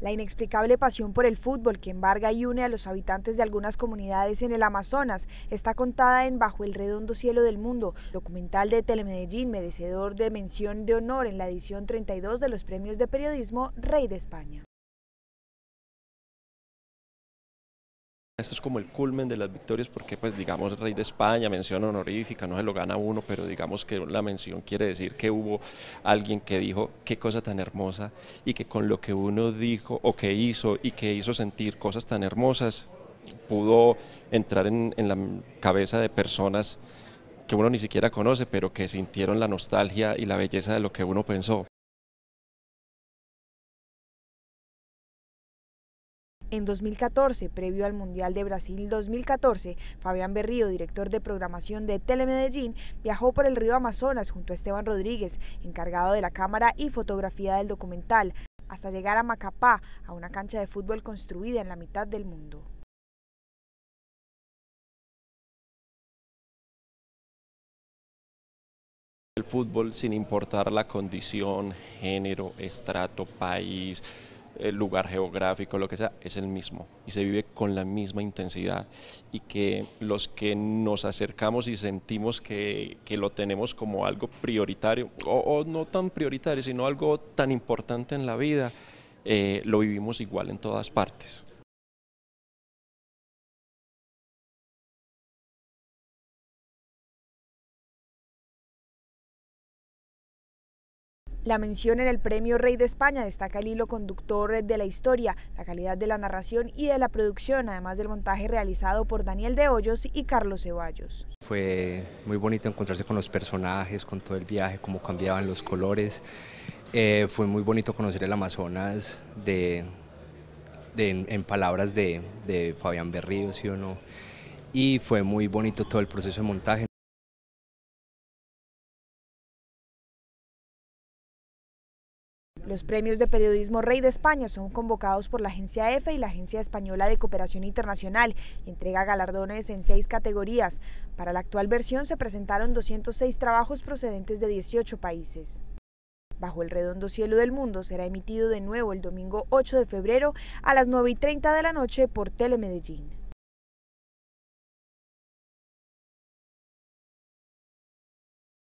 La inexplicable pasión por el fútbol que embarga y une a los habitantes de algunas comunidades en el Amazonas está contada en Bajo el Redondo Cielo del Mundo, documental de Telemedellín merecedor de mención de honor en la edición 32 de los premios de periodismo Rey de España. Esto es como el culmen de las victorias porque, pues, digamos, Rey de España, mención honorífica, no se lo gana uno, pero digamos que la mención quiere decir que hubo alguien que dijo qué cosa tan hermosa y que con lo que uno dijo o que hizo y que hizo sentir cosas tan hermosas, pudo entrar en, en la cabeza de personas que uno ni siquiera conoce, pero que sintieron la nostalgia y la belleza de lo que uno pensó. En 2014, previo al Mundial de Brasil 2014, Fabián Berrío, director de programación de Telemedellín, viajó por el río Amazonas junto a Esteban Rodríguez, encargado de la cámara y fotografía del documental, hasta llegar a Macapá, a una cancha de fútbol construida en la mitad del mundo. El fútbol, sin importar la condición, género, estrato, país, el lugar geográfico, lo que sea, es el mismo y se vive con la misma intensidad y que los que nos acercamos y sentimos que, que lo tenemos como algo prioritario o, no tan prioritario, sino algo tan importante en la vida, eh, lo vivimos igual en todas partes. La mención en el Premio Rey de España destaca el hilo conductor de la historia, la calidad de la narración y de la producción, además del montaje realizado por Daniel de Hoyos y Carlos Ceballos. Fue muy bonito encontrarse con los personajes, con todo el viaje, cómo cambiaban los colores. Eh, fue muy bonito conocer el Amazonas de, en, palabras de, de Fabián Berrío, ¿sí o no? Y fue muy bonito todo el proceso de montaje. Los premios de periodismo Rey de España son convocados por la Agencia EFE y la Agencia Española de Cooperación Internacional y entrega galardones en seis categorías. Para la actual versión se presentaron 206 trabajos procedentes de 18 países. Bajo el redondo cielo del mundo será emitido de nuevo el domingo 8 de febrero a las 9 y 30 de la noche por Telemedellín.